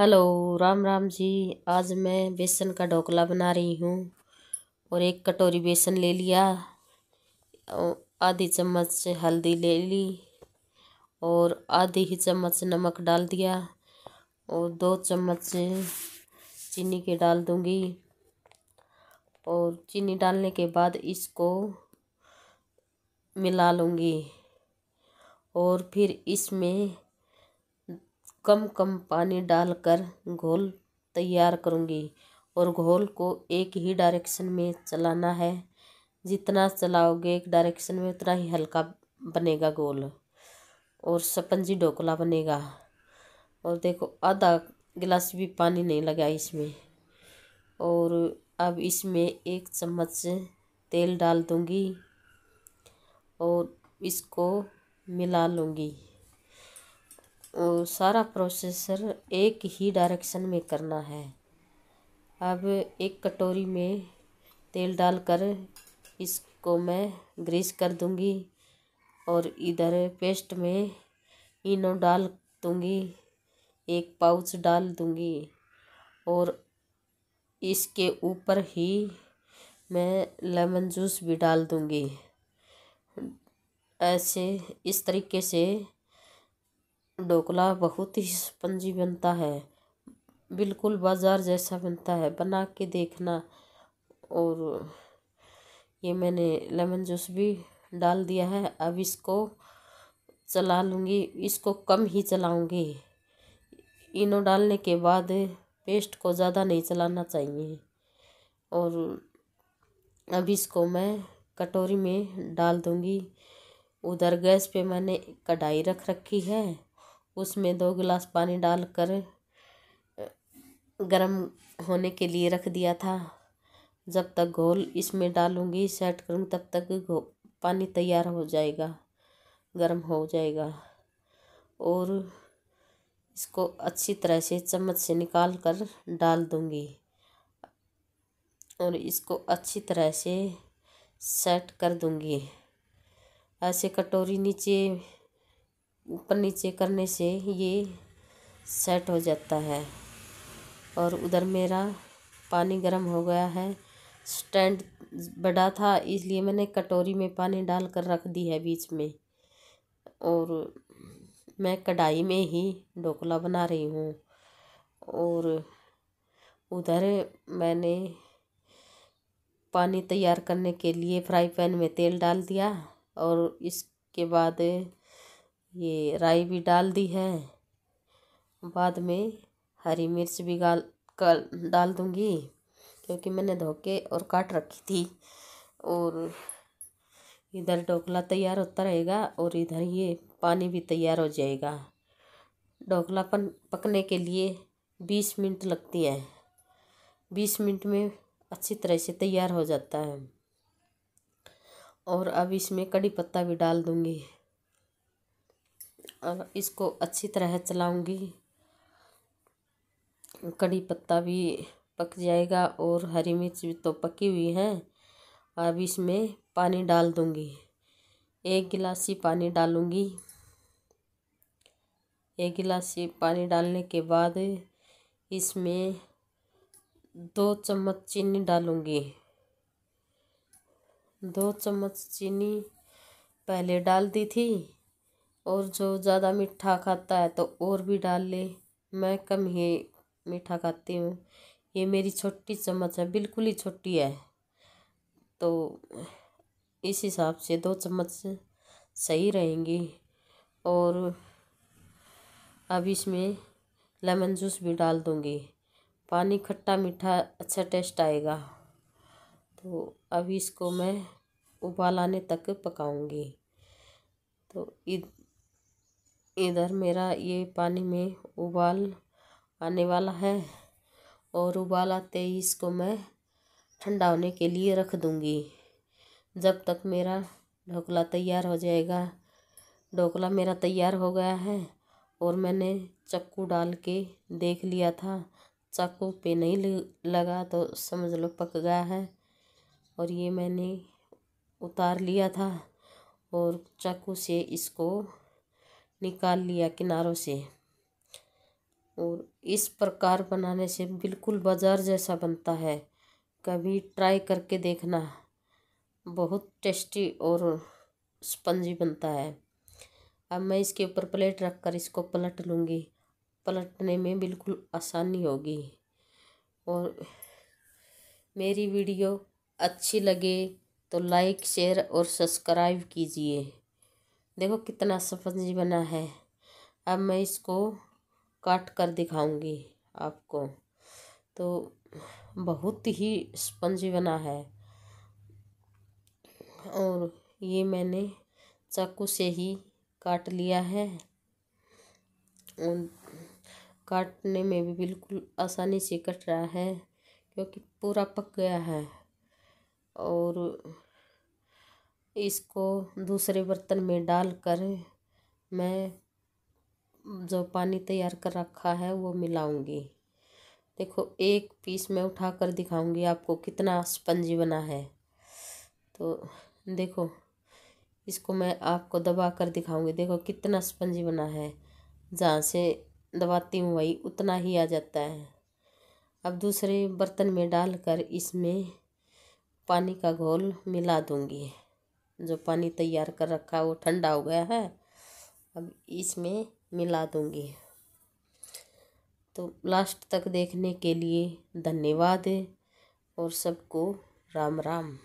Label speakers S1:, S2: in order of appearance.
S1: hello Ram Ram जी आज मैं बेसन का ढोकला बना रही हूँ और एक कटोरी बेसन ले लिया आधी चम्मच हल्दी ले ली और आधी ही चम्मच नमक डाल दिया और दो चम्मच चीनी के डाल दूँगी और चीनी डालने के बाद इसको मिला लूँगी और फिर इसमें कम कम पानी डाल कर घोल तैयार करूँगी और घोल को एक ही डायरेक्शन में चलाना है जितना चलाओगे एक डायरेक्शन में उतना ही हल्का बनेगा घोल और सपंजी ढोकला बनेगा और देखो आधा गिलास भी पानी नहीं लगा इसमें और अब इसमें एक चम्मच तेल डाल दूँगी और इसको मिला लूँगी सारा प्रोसेसर एक ही डायरेक्शन में करना है अब एक कटोरी में तेल डालकर इसको मैं ग्रीस कर दूंगी और इधर पेस्ट में इनो डाल दूंगी एक पाउच डाल दूँगी और इसके ऊपर ही मैं लेमन जूस भी डाल दूँगी ऐसे इस तरीके से ढोकला बहुत ही स्पंजी बनता है बिल्कुल बाज़ार जैसा बनता है बना के देखना और ये मैंने लेमन जूस भी डाल दिया है अब इसको चला लूँगी इसको कम ही चलाऊँगी इनो डालने के बाद पेस्ट को ज़्यादा नहीं चलाना चाहिए और अब इसको मैं कटोरी में डाल दूँगी उधर गैस पे मैंने कढ़ाई रख रखी है उसमें दो गिलास पानी डालकर गर्म होने के लिए रख दिया था जब तक घोल इसमें डालूँगी सेट करूँगी तब तक पानी तैयार हो जाएगा गर्म हो जाएगा और इसको अच्छी तरह से चम्मच से निकाल कर डाल दूँगी और इसको अच्छी तरह से सेट कर दूँगी ऐसे कटोरी नीचे ऊपर नीचे करने से ये सेट हो जाता है और उधर मेरा पानी गर्म हो गया है स्टैंड बड़ा था इसलिए मैंने कटोरी में पानी डाल कर रख दी है बीच में और मैं कढ़ाई में ही ढोकला बना रही हूँ और उधर मैंने पानी तैयार करने के लिए फ्राई पैन में तेल डाल दिया और इसके बाद ये राई भी डाल दी है बाद में हरी मिर्च भी गाल कर डाल दूँगी क्योंकि मैंने धो के और काट रखी थी और इधर ढोकला तैयार होता रहेगा और इधर ये पानी भी तैयार हो जाएगा ढोकला पन पकने के लिए बीस मिनट लगती है बीस मिनट में अच्छी तरह से तैयार हो जाता है और अब इसमें कड़ी पत्ता भी डाल दूँगी और इसको अच्छी तरह चलाऊँगी कड़ी पत्ता भी पक जाएगा और हरी मिर्च भी तो पकी हुई है अब इसमें पानी डाल दूँगी एक गिलास ही पानी डालूंगी एक गिलास ही पानी डालने के बाद इसमें दो चम्मच चीनी डालूँगी दो चम्मच चीनी पहले डाल दी थी और जो ज़्यादा मीठा खाता है तो और भी डाल ले मैं कम ही मीठा खाती हूँ ये मेरी छोटी चम्मच है बिल्कुल ही छोटी है तो इस हिसाब से दो चम्मच सही रहेंगी और अब इसमें लेमन जूस भी डाल दूँगी पानी खट्टा मीठा अच्छा टेस्ट आएगा तो अभी इसको मैं उबाल आने तक पकाऊंगी तो इधर मेरा ये पानी में उबाल आने वाला है और उबाल आते ही इसको मैं ठंडा होने के लिए रख दूँगी जब तक मेरा ढोकला तैयार हो जाएगा ढोकला मेरा तैयार हो गया है और मैंने चक्कू डाल के देख लिया था चाकू पे नहीं लगा तो समझ लो पक गया है और ये मैंने उतार लिया था और चाकू से इसको निकाल लिया किनारों से और इस प्रकार बनाने से बिल्कुल बाज़ार जैसा बनता है कभी ट्राई करके देखना बहुत टेस्टी और स्पंजी बनता है अब मैं इसके ऊपर प्लेट रख कर इसको पलट लूँगी पलटने में बिल्कुल आसानी होगी और मेरी वीडियो अच्छी लगे तो लाइक शेयर और सब्सक्राइब कीजिए देखो कितना स्पंजी बना है अब मैं इसको काट कर दिखाऊंगी आपको तो बहुत ही स्पंजी बना है और ये मैंने चाकू से ही काट लिया है काटने में भी बिल्कुल आसानी से कट रहा है क्योंकि पूरा पक गया है और इसको दूसरे बर्तन में डालकर मैं जो पानी तैयार कर रखा है वो मिलाऊँगी देखो एक पीस मैं उठा कर दिखाऊँगी आपको कितना स्पंजी बना है तो देखो इसको मैं आपको दबा कर दिखाऊँगी देखो कितना स्पंजी बना है जहाँ से दबाती हूँ वही उतना ही आ जाता है अब दूसरे बर्तन में डालकर इसमें पानी का घोल मिला दूँगी जो पानी तैयार कर रखा है वो ठंडा हो गया है अब इसमें मिला दूंगी तो लास्ट तक देखने के लिए धन्यवाद और सबको राम राम